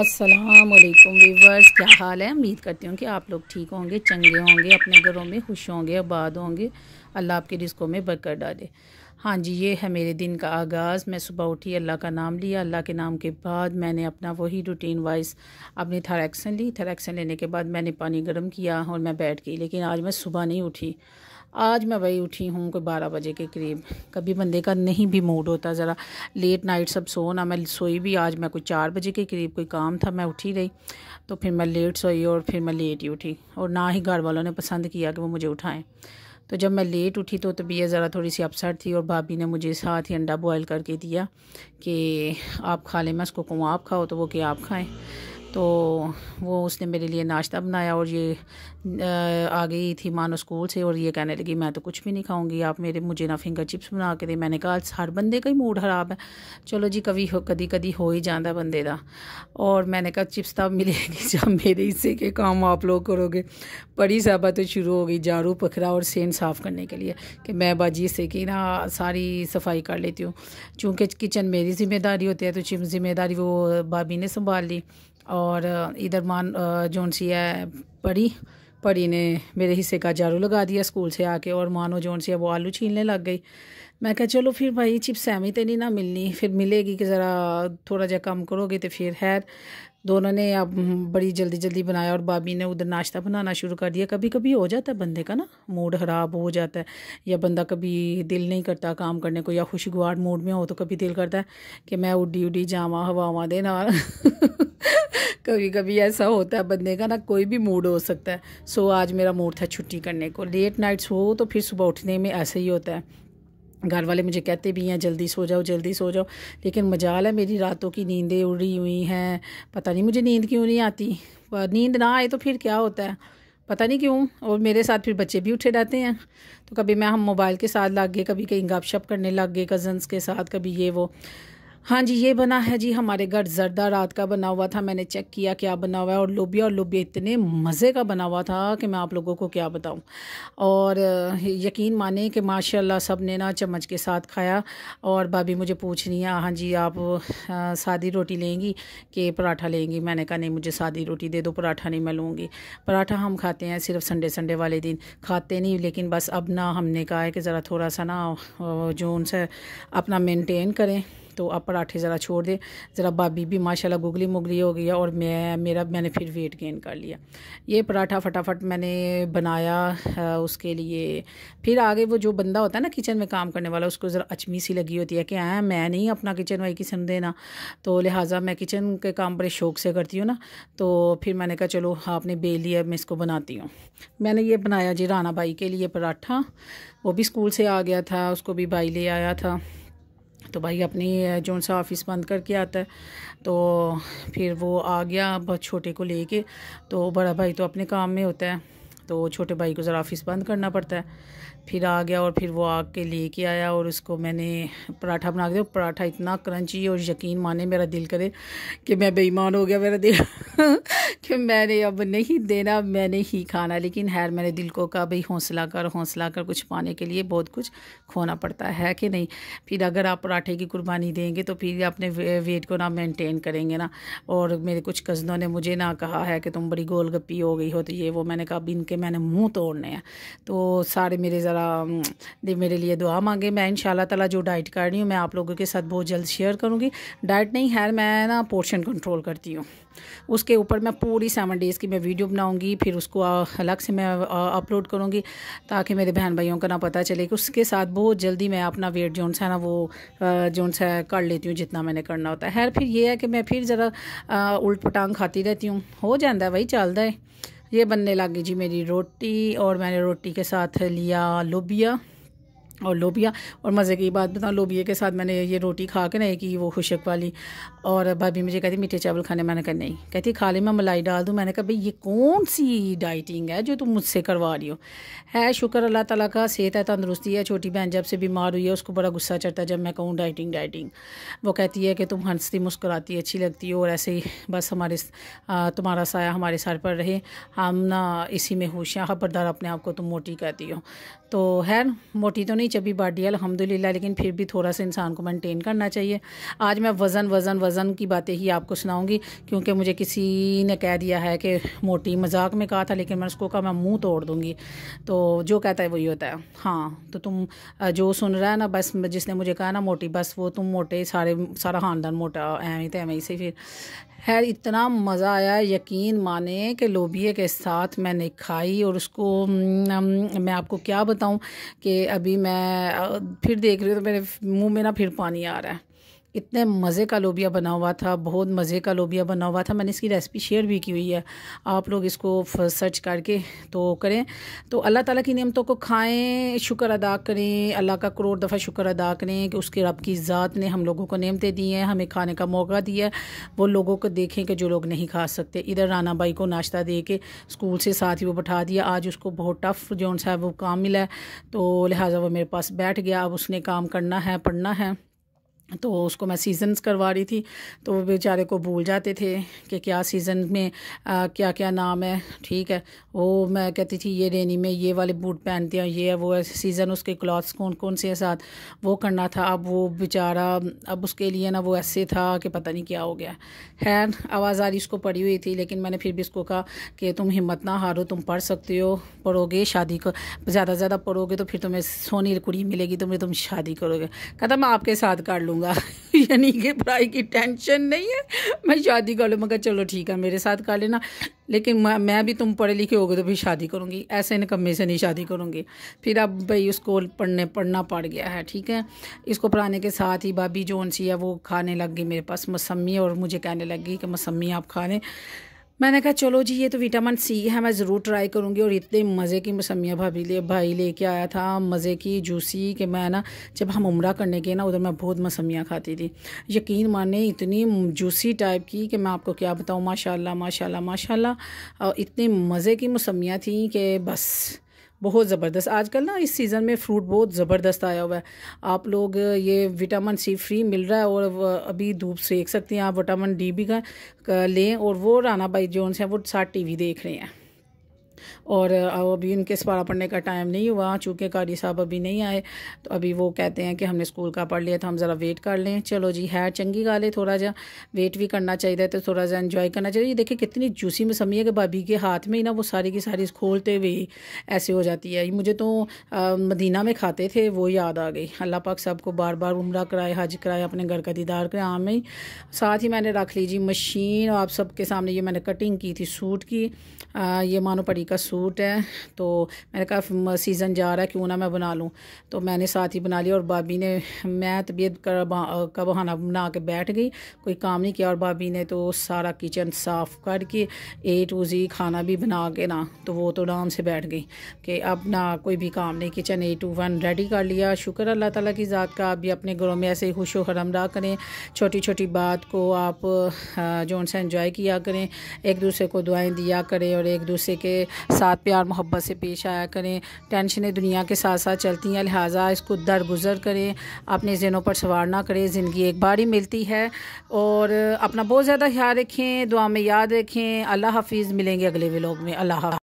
असलकुम वीवर्स क्या हाल है उम्मीद करती हूँ कि आप लोग ठीक होंगे चंगे होंगे अपने घरों में खुश होंगे आबाद होंगे अल्लाह आपके रिस्कों में बरकर डाले हाँ जी ये है मेरे दिन का आगाज़ मैं सुबह उठी अल्लाह का नाम लिया अल्लाह के नाम के बाद मैंने अपना वही रूटीन वाइज अपनी थरैक्सन ली थरैक्सन लेने के बाद मैंने पानी गर्म किया और मैं बैठ गई लेकिन आज मैं सुबह नहीं उठी आज मैं वही उठी हूँ कोई बारह बजे के करीब कभी बंदे का नहीं भी मूड होता ज़रा लेट नाइट सब सो ना मैं सोई भी आज मैं कोई चार बजे के करीब कोई काम था मैं उठी रही तो फिर मैं लेट सोई और फिर मैं लेट ही उठी और ना ही घर वालों ने पसंद किया कि वो मुझे उठाएं तो जब मैं लेट उठी तो तबीयत ज़रा थोड़ी सी अपसेट थी और भाभी ने मुझे साथ ही अंडा बॉयल करके दिया कि आप खा लें मैं उसको कहूँ आप खाओ तो वो कि आप खाएँ तो वो उसने मेरे लिए नाश्ता बनाया और ये आ गई थी मानो स्कूल से और ये कहने लगी मैं तो कुछ भी नहीं खाऊंगी आप मेरे मुझे ना फिंगर चिप्स बना के दे मैंने कहा हर बंदे का ही मूड ख़राब है चलो जी कभी हो कभी कभी हो ही जाता बंदे का और मैंने कहा चिप्स तब मिलेगी जब मेरे हिस्से के काम आप लोग करोगे बड़ी साहबा तो शुरू हो गई झाड़ू पखरा और सेन साफ़ करने के लिए कि मैं बाजी से कि ना सारी सफाई कर लेती हूँ चूँकि किचन मेरी ज़िम्मेदारी होती है तो जिम्मेदारी वो भाभी ने संभाल ली और इधर मान जोन सी है पड़ी पड़ी ने मेरे हिस्से का झाड़ू लगा दिया स्कूल से आके और मानो जोन सी है वो आलू छीनने लग गई मैं कहा चलो फिर भाई चिप्स सहमी तो नहीं ना मिलनी फिर मिलेगी कि ज़रा थोड़ा जहा कम करोगे तो फिर है दोनों तो ने अब हम्म, बड़ी जल्दी जल्दी बनाया और बाबी ने उधर नाश्ता बनाना शुरू कर दिया कभी कभी हो जाता है बंदे का ना मूड ख़राब हो जाता है या बंदा कभी दिल नहीं करता काम करने को या खुशगवार मूड में हो तो कभी दिल करता है कि मैं उड्डी उड्डी जावा हवावा दे ना कभी कभी ऐसा होता है बंदे का ना कोई भी मूड हो सकता है सो आज मेरा मूड था छुट्टी करने को लेट नाइट्स हो तो फिर सुबह उठने में ऐसा ही होता है घर वाले मुझे कहते भी हैं जल्दी सो जाओ जल्दी सो जाओ लेकिन मजाल है मेरी रातों की नींदें उड़ी हुई हैं पता नहीं मुझे नींद क्यों नहीं आती नींद ना आए तो फिर क्या होता है पता नहीं क्यों और मेरे साथ फिर बच्चे भी उठे रहते हैं तो कभी मैं हम मोबाइल के साथ लग गए कभी कहीं गपशप करने लग गए कज़न्स के साथ कभी ये वो हाँ जी ये बना है जी हमारे घर ज़रदा रात का बना हुआ था मैंने चेक किया क्या बना हुआ है और लोबिया और लोबिया इतने मज़े का बना हुआ था कि मैं आप लोगों को क्या बताऊं और यकीन माने कि माशाल्लाह सब ने ना चम्मच के साथ खाया और भाभी मुझे पूछ रही है हाँ जी आप सादी रोटी लेंगी कि पराठा लेंगी मैंने कहा नहीं मुझे सादी रोटी दे दो पराठा नहीं मैं लूँगी पराठा हम खाते हैं सिर्फ संडे संडे वाले दिन खाते नहीं लेकिन बस अब ना हमने कहा है कि ज़रा थोड़ा सा ना जो उनसे अपना मेनटेन करें तो आप पराठे ज़रा छोड़ दें ज़रा भाभी भी माशाल्लाह गुगली मुगली हो गई और मैं मेरा मैंने फिर वेट गेन कर लिया ये पराठा फटाफट मैंने बनाया उसके लिए फिर आगे वो जो बंदा होता है ना किचन में काम करने वाला उसको ज़रा अचमी सी लगी होती है कि आए हाँ, मैं नहीं अपना किचन वाई किसन देना तो लिहाजा मैं किचन के काम बड़े शौक से करती हूँ ना तो फिर मैंने कहा चलो आपने बेल लिया मैं इसको बनाती हूँ मैंने ये बनाया जी राना बाई के लिए पराठा वो भी स्कूल से आ गया था उसको भी बाई ले आया था तो भाई अपनी जो सा ऑफिस बंद करके आता है तो फिर वो आ गया छोटे को लेके तो बड़ा भाई तो अपने काम में होता है तो छोटे भाई को ज़रा ऑफिस बंद करना पड़ता है फिर आ गया और फिर वो ले के आया और उसको मैंने पराठा बना के दिया पराठा इतना क्रंची और यकीन माने मेरा दिल करे कि मैं बेईमान हो गया मेरा दिल कि मैंने अब नहीं देना मैंने ही खाना लेकिन हैर मैंने दिल को कहा भाई हौसला कर हौसला कर कुछ पाने के लिए बहुत कुछ खोना पड़ता है कि नहीं फिर अगर आप पराठे की कुर्बानी देंगे तो फिर अपने वेट को ना मेनटेन करेंगे ना और मेरे कुछ कज़नों ने मुझे ना कहा है कि तुम बड़ी गोलगप्पी हो गई हो तो ये वो मैंने कहा इनके मैंने मुँह तोड़ने हैं तो सारे मेरे दे मेरे लिए दुआ मांगे मैं इन ताला जो डाइट कर रही हूँ मैं आप लोगों के साथ बहुत जल्द शेयर करूँगी डाइट नहीं है मैं ना पोर्शन कंट्रोल करती हूँ उसके ऊपर मैं पूरी सेवन डेज़ की मैं वीडियो बनाऊँगी फिर उसको अलग से मैं अपलोड करूँगी ताकि मेरे बहन भाइयों का ना पता चले कि उसके साथ बहुत जल्दी मैं अपना वेट जो है ना वो जो है कर लेती हूँ जितना मैंने करना होता है खैर फिर ये है कि मैं फिर ज़रा उल्ट पटांग खाती रहती हूँ हो जाता है वही चलता है ये बनने लगी जी मेरी रोटी और मैंने रोटी के साथ लिया लोबिया और लोबिया और मज़े की बात बताऊँ लोबिया के साथ मैंने ये रोटी खा के नहीं की वो खुशक वाली और भाभी मुझे कहती मीठे चावल खाने मैंने कहा नहीं कहती खा ले मैं मलाई डाल दूँ मैंने कहा भाई ये कौन सी डाइटिंग है जो तुम मुझसे करवा रही हो है शुक्र अल्लाह ताला का सेहत है तंदरुस्ती है छोटी बहन जब से बीमार हुई है उसको बड़ा गुस्सा चढ़ता है जब मैं कहूँ डाइटिंग डाइटिंग वो कहती है कि तुम हंसती मुस्कुराती अच्छी लगती हो और ऐसे ही बस हमारे तुम्हारा साया हमारे सर पर रहे हम ना इसी में होश हैं हबरदार अपने आप को तुम मोटी कहती हो तो है मोटी तो नहीं नहीं चबी बाटी अलहमदिल्ला लेकिन फिर भी थोड़ा सा इंसान को मेनटेन करना चाहिए आज मैं वज़न वज़न वज़न की बातें ही आपको सुनाऊँगी क्योंकि मुझे किसी ने कह दिया है कि मोटी मजाक में कहा था लेकिन मैं उसको कहा मैं मुँह तोड़ दूँगी तो जो कहता है वही होता है हाँ तो तुम जो सुन रहा है ना बस जिसने मुझे कहा ना मोटी बस वो तुम मोटे सारे सारा खानदान मोटा एवं तो एवं से फिर खैर इतना मज़ा आया यकीन माने कि लोबिए के साथ मैंने खाई और उसको मैं आपको क्या बताऊं कि अभी मैं फिर देख रही हूँ तो मेरे मुंह में ना फिर पानी आ रहा है इतने मज़े का लोबिया बना हुआ था बहुत मज़े का लोबिया बना हुआ था मैंने इसकी रेसिपी शेयर भी की हुई है आप लोग इसको सर्च करके तो करें तो अल्लाह ताला की नियमतों को खाएं शुक्र अदा करें अल्लाह का करोड़ दफ़ा शुक्र अदा करें कि उसके रब की ज़ात ने हम लोगों को नियमतें दी हैं हमें खाने का मौका दिया वो लोगों को देखें कि जो लोग नहीं खा सकते इधर राना बाई को नाश्ता दे के स्कूल से साथ ही वो बैठा दिया आज उसको बहुत टफ जो सा वो काम मिला है तो लिहाजा वो मेरे पास बैठ गया अब उसने काम करना है पढ़ना है तो उसको मैं सीजन्स करवा रही थी तो वो बेचारे को भूल जाते थे कि क्या सीज़न में आ, क्या क्या नाम है ठीक है वो मैं कहती थी ये रेनी में ये वाले बूट पहनती हैं ये है वो है सीज़न उसके क्लॉथ्स कौन कौन से साथ वो करना था अब वो बेचारा अब उसके लिए ना वो ऐसे था कि पता नहीं क्या हो गया है आवाज़ आ रही उसको पड़ी हुई थी लेकिन मैंने फिर भी उसको कहा कि तुम हिम्मत ना हारो तुम पढ़ सकते हो पढ़ोगे शादी को ज़्यादा से ज़्यादा पढ़ोगे तो फिर तुम्हें सोनी कुड़ी मिलेगी तुम्हें तो तुम शादी करोगे कहता मैं आपके साथ कर लूँ लूँगा यानी कि पढ़ाई की टेंशन नहीं है मैं शादी कर लूँ मगर चलो ठीक है मेरे साथ कर लेना लेकिन मैं मैं भी तुम पढ़े लिखे होगे तो फिर शादी करूँगी ऐसे निकम्मे से नहीं शादी करूँगी फिर अब भाई उसको पढ़ने पढ़ना पड़ गया है ठीक है इसको पढ़ाने के साथ ही भाभी जोन सी है वो खाने लग गई मेरे पास मौसमी और मुझे कहने लग गई कि मौसमी आप खा लें मैंने कहा चलो जी ये तो विटामिन सी है मैं ज़रूर ट्राई करूँगी और इतने मज़े की मौसमियाँ भाभी ले भाई लेके आया था मज़े की जूसी कि मैं ना जब हम उम्र करने गए ना उधर मैं बहुत मौसमियाँ खाती थी यकीन माने इतनी जूसी टाइप की कि मैं आपको क्या बताऊँ माशाल्लाह माशाल्लाह माशाल्लाह और इतने मज़े की मौसमियाँ थी कि बस बहुत ज़बरदस्त आजकल ना इस सीज़न में फ्रूट बहुत ज़बरदस्त आया हुआ है आप लोग ये विटामिन सी फ्री मिल रहा है और अभी धूप सेक सकती हैं आप विटामिन डी भी का लें और वो राना भाई जोन्स हैं वो साथ टीवी देख रहे हैं और अभी इनके सवारा पढ़ने का टाइम नहीं हुआ चूँकि कारी साहब अभी नहीं आए तो अभी वो कहते हैं कि हमने स्कूल का पढ़ लिया तो हम ज़रा वेट कर लें चलो जी है चंगी गाल है थोड़ा जा वेट भी करना चाहिए तो थोड़ा सा इन्जॉय करना चाहिए ये देखिए कितनी जूसी मौसमी है कि भाभी के हाथ में ही ना वो सारी की सारी खोलते हुए ऐसे हो जाती है मुझे तो मदीना में खाते थे वो याद आ गई अल्लाह पाक को बार बार उम्र कराए हज कराए अपने घर का दीदार कराए आम ही साथ ही मैंने रख लीजिए मशीन और आप सबके सामने ये मैंने कटिंग की थी सूट की आ, ये मानो पड़ी का सूट है तो मैंने कहा सीज़न जा रहा है क्यों ना मैं बना लूँ तो मैंने साथ ही बना लिया और भाभी ने मैं तबीयत का बहाना बना के बैठ गई कोई काम नहीं किया और भाभी ने तो सारा किचन साफ़ करके ए टू जी खाना भी बना के ना तो वो तो आराम से बैठ गई कि अब ना कोई भी काम नहीं kitchen A to one ready कर लिया शुक्र अल्लाह ताली की ज़ात का आप भी अपने घरों में ऐसे ही खुश हरम रहा करें छोटी छोटी बात को आप जो उनसे इन्जॉय किया करें एक दूसरे को दुआएं दिया करें और एक दूसरे के साथ प्यार मोहब्बत से पेश आया करें टेंशनें दुनिया के साथ साथ चलती हैं लिहाजा इसको दरगुजर करें अपने जहनों पर सवार ना करें ज़िंदगी एक बार ही मिलती है और अपना बहुत ज़्यादा ख्याल रखें दुआ में याद रखें अल्लाह हाफिज़ मिलेंगे अगले व्लॉग में अल्लाह